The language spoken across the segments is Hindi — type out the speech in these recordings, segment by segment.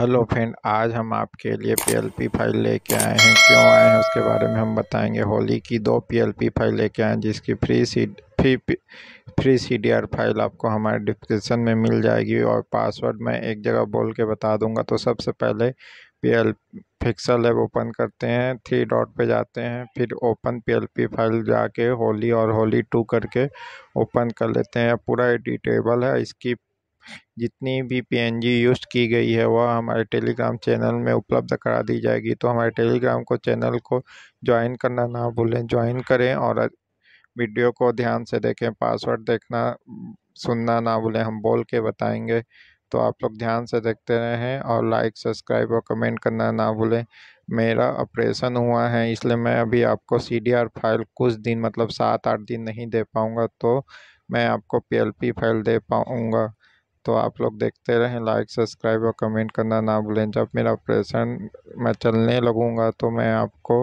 हेलो फ्रेंड आज हम आपके लिए पीएलपी फाइल लेके आए हैं क्यों आए हैं उसके बारे में हम बताएंगे होली की दो पीएलपी फाइल लेके आए हैं जिसकी free C free free C D R file आपको हमारे डिस्क्रिप्शन में मिल जाएगी और पासवर्ड मैं एक जगह बोल के बता दूंगा तो सबसे पहले P L pixel app open करते हैं थ्री डॉट पे जाते हैं फिर open P L P file जाके होली और होली टू करके ओपन कर लेते हैं पूरा एडिटेबल है इसकी जितनी भी पीएनजी यूज़ की गई है वह हमारे टेलीग्राम चैनल में उपलब्ध करा दी जाएगी तो हमारे टेलीग्राम को चैनल को ज्वाइन करना ना भूलें ज्वाइन करें और वीडियो को ध्यान से देखें पासवर्ड देखना सुनना ना भूलें हम बोल के बताएंगे तो आप लोग ध्यान से देखते रहें और लाइक सब्सक्राइब और कमेंट करना ना भूलें मेरा ऑपरेशन हुआ है इसलिए मैं अभी आपको सी फाइल कुछ दिन मतलब सात आठ दिन नहीं दे पाऊँगा तो मैं आपको पी फाइल दे पाऊँगा तो आप लोग देखते रहें लाइक सब्सक्राइब और कमेंट करना ना भूलें जब मेरा ऑपरेशन मैं चलने लगूँगा तो मैं आपको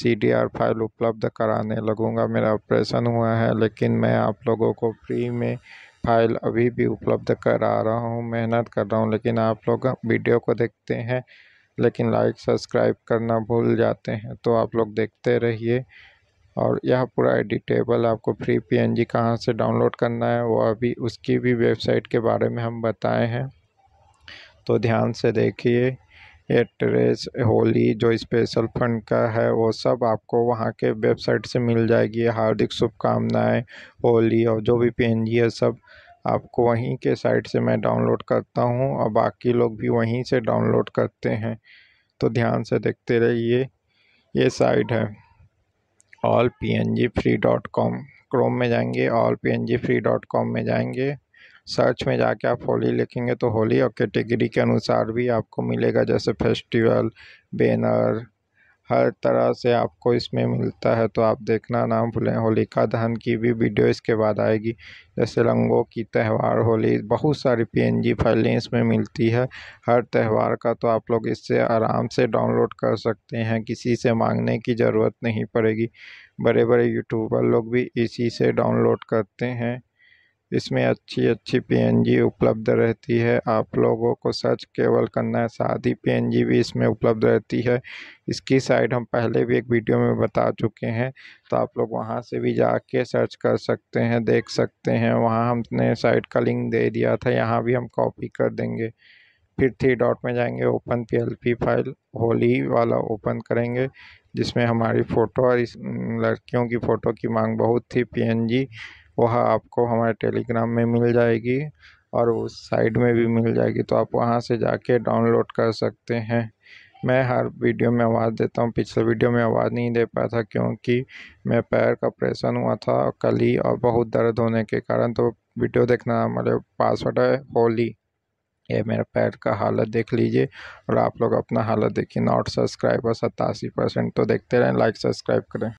सी डी आर फाइल उपलब्ध कराने लगूँगा मेरा ऑपरेशन हुआ है लेकिन मैं आप लोगों को फ्री में फाइल अभी भी उपलब्ध करा रहा हूँ मेहनत कर रहा हूँ लेकिन आप लोग वीडियो को देखते हैं लेकिन लाइक सब्सक्राइब करना भूल जाते हैं तो आप लोग देखते रहिए और यह पूरा टेबल आपको फ्री पीएनजी कहाँ से डाउनलोड करना है वो अभी उसकी भी वेबसाइट के बारे में हम बताए हैं तो ध्यान से देखिए एट्रेस होली जो स्पेशल फंड का है वो सब आपको वहाँ के वेबसाइट से मिल जाएगी हार्दिक शुभकामनाएँ होली और जो भी पीएनजी है सब आपको वहीं के साइट से मैं डाउनलोड करता हूँ और बाकी लोग भी वहीं से डाउनलोड करते हैं तो ध्यान से देखते रहिए ये साइट है all P N G free dot com Chrome में जाएंगे all P N G free dot com में जाएंगे सर्च में जाके आप होली लिखेंगे तो होली और कैटेगरी के अनुसार भी आपको मिलेगा जैसे फेस्टिवल बैनर हर तरह से आपको इसमें मिलता है तो आप देखना ना भूलें होलिका दहन की भी वीडियो इसके बाद आएगी जैसे रंगों की त्यौहार होली बहुत सारी पीएनजी फाइलें इसमें मिलती है हर त्यौहार का तो आप लोग इससे आराम से डाउनलोड कर सकते हैं किसी से मांगने की ज़रूरत नहीं पड़ेगी बड़े बड़े यूट्यूबर लोग भी इसी से डाउनलोड करते हैं इसमें अच्छी अच्छी पीएनजी उपलब्ध रहती है आप लोगों को सर्च केवल करना है सादी पीएनजी भी इसमें उपलब्ध रहती है इसकी साइट हम पहले भी एक वीडियो में बता चुके हैं तो आप लोग वहां से भी जाके सर्च कर सकते हैं देख सकते हैं वहां हमने साइट का लिंक दे दिया था यहाँ भी हम कॉपी कर देंगे फिर थ्री डॉट में जाएंगे ओपन पी फाइल होली वाला ओपन करेंगे जिसमें हमारी फ़ोटो और इस लड़कियों की फ़ोटो की मांग बहुत थी पी वह आपको हमारे टेलीग्राम में मिल जाएगी और उस साइड में भी मिल जाएगी तो आप वहाँ से जाके डाउनलोड कर सकते हैं मैं हर वीडियो में आवाज़ देता हूँ पिछले वीडियो में आवाज़ नहीं दे पाया था क्योंकि मैं पैर का ऑपरेशन हुआ था कल ही और बहुत दर्द होने के कारण तो वीडियो देखना हमारे पासवर्ड है होली ये मेरे पैर का हालत देख लीजिए और आप लोग अपना हालत देखिए नॉट सब्सक्राइबर सत्तासी परसेंट तो देखते रहें लाइक सब्सक्राइब करें